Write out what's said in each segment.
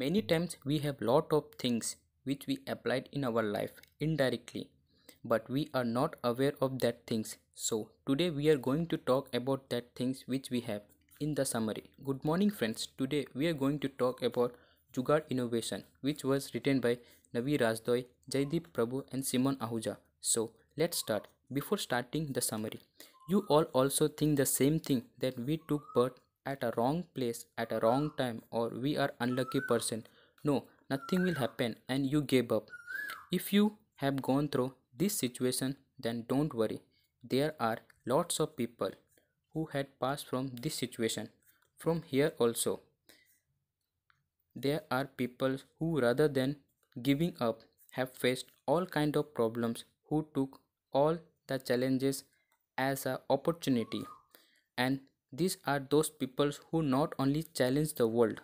many times we have lot of things which we applied in our life indirectly but we are not aware of that things so today we are going to talk about that things which we have in the summary good morning friends today we are going to talk about Jugad innovation which was written by navi rajdoy jaydeep prabhu and simon ahuja so let's start before starting the summary you all also think the same thing that we took part at a wrong place at a wrong time or we are unlucky person no nothing will happen and you gave up if you have gone through this situation then don't worry there are lots of people who had passed from this situation from here also there are people who rather than giving up have faced all kind of problems who took all the challenges as an opportunity and these are those people who not only challenge the world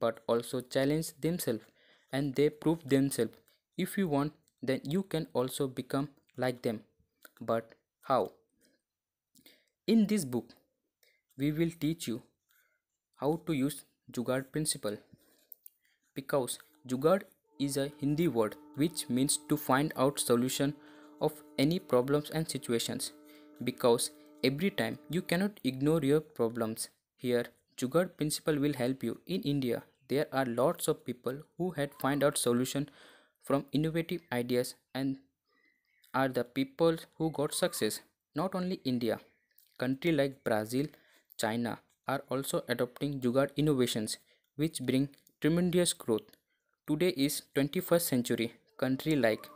but also challenge themselves and they prove themselves. If you want, then you can also become like them. But how? In this book, we will teach you how to use Jugad principle because Jugad is a Hindi word which means to find out solution of any problems and situations because every time you cannot ignore your problems here Jugad principle will help you in India there are lots of people who had find out solution from innovative ideas and are the people who got success not only India country like Brazil China are also adopting Jugad innovations which bring tremendous growth today is 21st century country like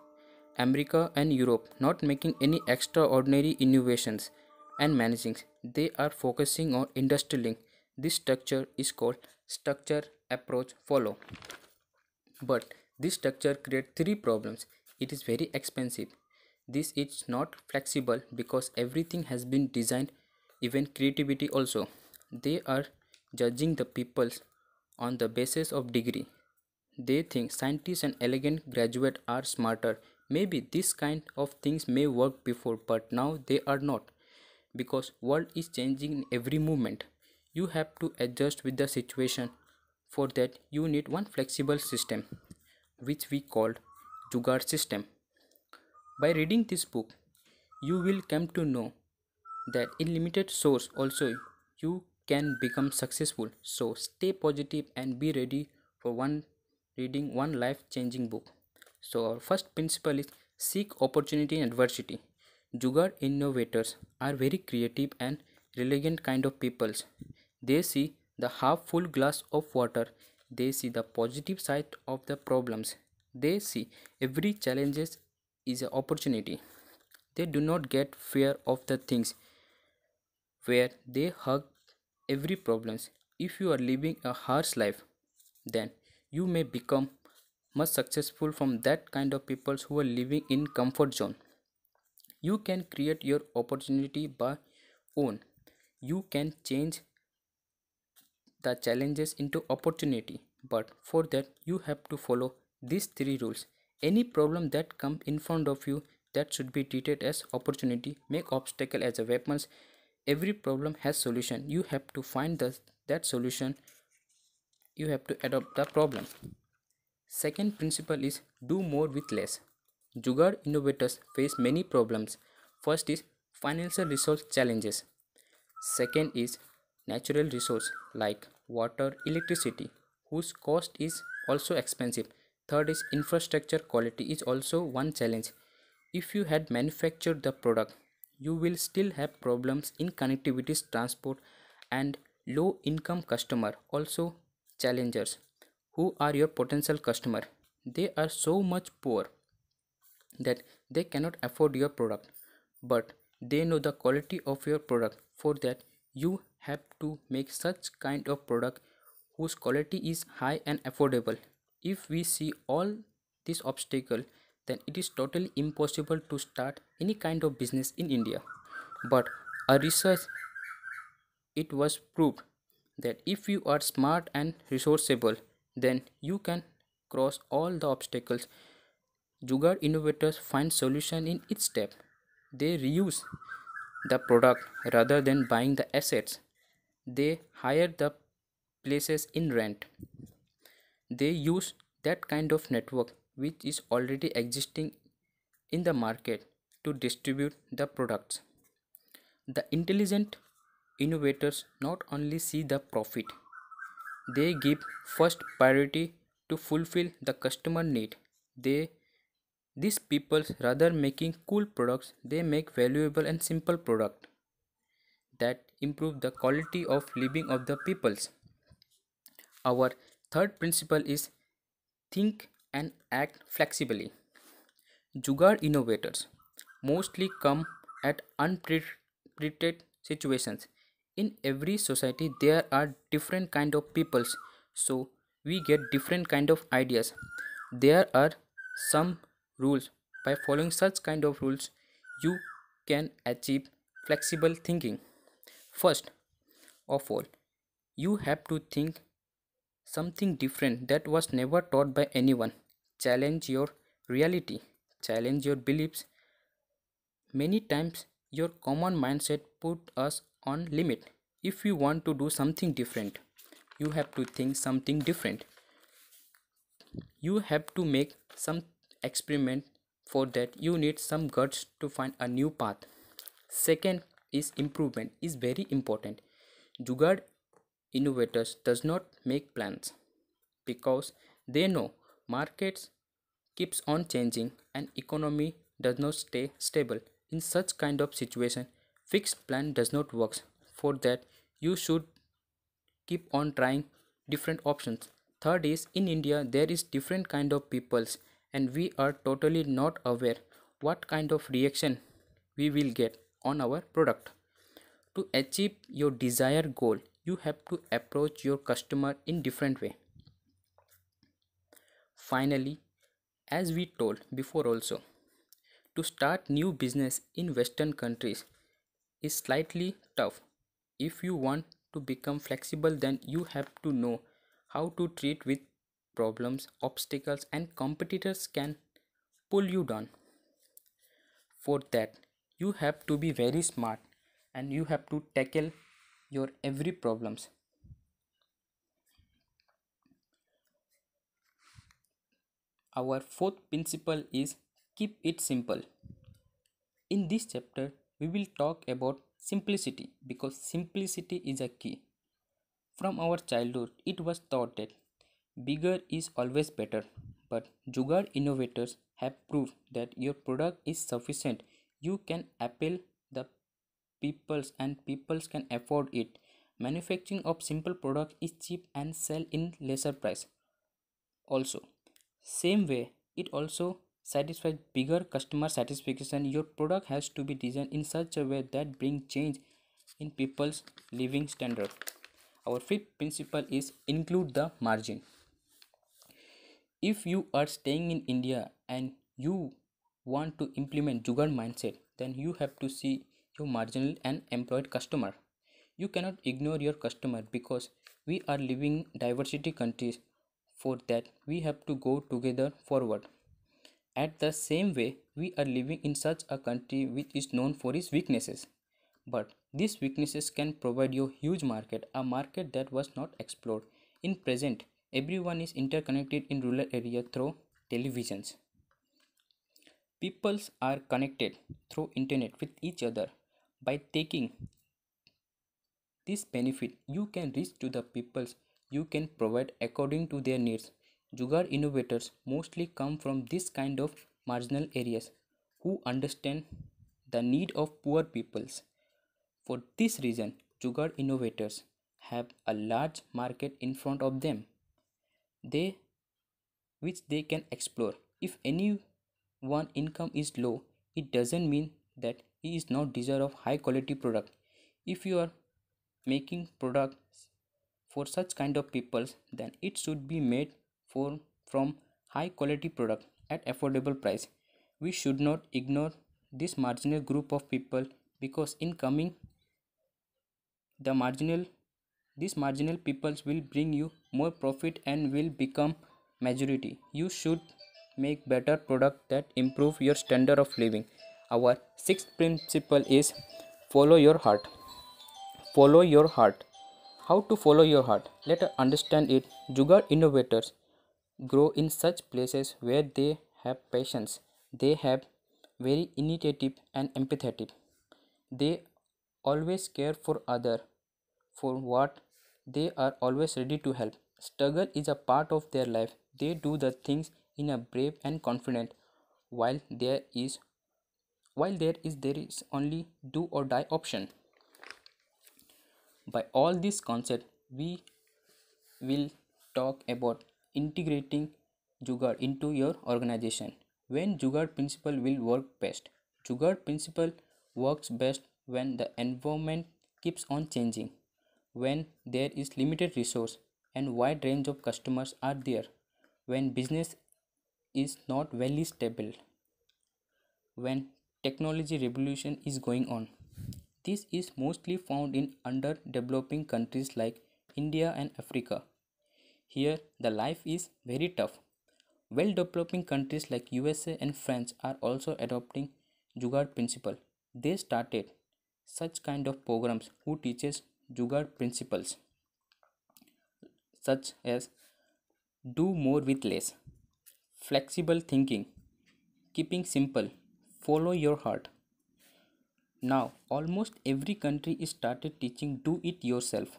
America and Europe not making any extraordinary innovations and managing. They are focusing on industrialing. This structure is called structure approach follow. But this structure create three problems. It is very expensive. This is not flexible because everything has been designed, even creativity also. They are judging the people on the basis of degree. They think scientists and elegant graduates are smarter. Maybe this kind of things may work before, but now they are not because world is changing in every moment, you have to adjust with the situation for that you need one flexible system which we called jugar system by reading this book you will come to know that in limited source also you can become successful so stay positive and be ready for one reading one life changing book so our first principle is seek opportunity in adversity Jugaad innovators are very creative and resilient kind of peoples. They see the half full glass of water. They see the positive side of the problems. They see every challenges is an opportunity. They do not get fear of the things where they hug every problems. If you are living a harsh life, then you may become much successful from that kind of peoples who are living in comfort zone you can create your opportunity by own you can change the challenges into opportunity but for that you have to follow these three rules any problem that come in front of you that should be treated as opportunity make obstacle as a weapons every problem has solution you have to find the, that solution you have to adopt the problem second principle is do more with less Jugaad innovators face many problems. First is financial resource challenges. Second is natural resource like water, electricity, whose cost is also expensive. Third is infrastructure quality is also one challenge. If you had manufactured the product, you will still have problems in connectivity, transport and low income customer also challengers. Who are your potential customer? They are so much poor that they cannot afford your product but they know the quality of your product for that you have to make such kind of product whose quality is high and affordable if we see all this obstacle then it is totally impossible to start any kind of business in india but a research it was proved that if you are smart and resourceable then you can cross all the obstacles Jugaad innovators find solution in each step. They reuse the product rather than buying the assets. They hire the places in rent. They use that kind of network which is already existing in the market to distribute the products. The intelligent innovators not only see the profit, they give first priority to fulfill the customer need. They these people rather making cool products, they make valuable and simple product that improve the quality of living of the peoples. Our third principle is think and act flexibly. Jugaad innovators mostly come at unpredicted situations. In every society there are different kind of peoples so we get different kind of ideas. There are some rules by following such kind of rules you can achieve flexible thinking first of all you have to think something different that was never taught by anyone challenge your reality challenge your beliefs many times your common mindset put us on limit if you want to do something different you have to think something different you have to make some experiment for that you need some guts to find a new path second is improvement is very important Jugad innovators does not make plans because they know markets keeps on changing and economy does not stay stable in such kind of situation fixed plan does not work for that you should keep on trying different options third is in india there is different kind of peoples and we are totally not aware what kind of reaction we will get on our product. To achieve your desired goal, you have to approach your customer in different way. Finally, as we told before also, to start new business in western countries is slightly tough. If you want to become flexible then you have to know how to treat with problems, obstacles, and competitors can pull you down. For that, you have to be very smart and you have to tackle your every problems. Our fourth principle is keep it simple. In this chapter, we will talk about simplicity because simplicity is a key. From our childhood, it was taught that Bigger is always better, but Jugaad innovators have proved that your product is sufficient. You can appeal the peoples and peoples can afford it. Manufacturing of simple product is cheap and sell in lesser price. Also, same way it also satisfies bigger customer satisfaction. Your product has to be designed in such a way that bring change in people's living standard. Our fifth principle is include the margin if you are staying in india and you want to implement Jugal mindset then you have to see your marginal and employed customer you cannot ignore your customer because we are living diversity countries for that we have to go together forward at the same way we are living in such a country which is known for its weaknesses but these weaknesses can provide you huge market a market that was not explored in present Everyone is interconnected in rural area through televisions. Peoples are connected through internet with each other. By taking this benefit, you can reach to the peoples you can provide according to their needs. Jugaad innovators mostly come from this kind of marginal areas who understand the need of poor peoples. For this reason, Jugaad innovators have a large market in front of them they which they can explore if any one income is low it doesn't mean that he is not desire of high quality product if you are making products for such kind of people then it should be made for from high quality product at affordable price we should not ignore this marginal group of people because in coming the marginal these marginal peoples will bring you more profit and will become majority. You should make better product that improve your standard of living. Our sixth principle is follow your heart. Follow your heart. How to follow your heart? Let us understand it. Jugaad innovators grow in such places where they have patience. They have very initiative and empathetic. They always care for other, for what they are always ready to help. Struggle is a part of their life. They do the things in a brave and confident while there is while there is there is only do or die option. By all these concepts we will talk about integrating Jugaad into your organization. When Jugaad principle will work best? Jugaad principle works best when the environment keeps on changing when there is limited resource and wide range of customers are there when business is not very stable when technology revolution is going on this is mostly found in underdeveloping countries like india and africa here the life is very tough well developing countries like usa and france are also adopting jugaad principle they started such kind of programs who teaches Jugaad principles such as do more with less, flexible thinking, keeping simple, follow your heart. Now, almost every country is started teaching do it yourself.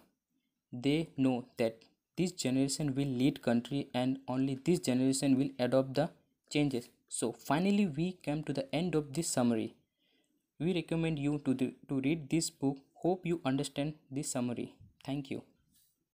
They know that this generation will lead country and only this generation will adopt the changes. So finally we came to the end of this summary. We recommend you to, the, to read this book Hope you understand this summary. Thank you.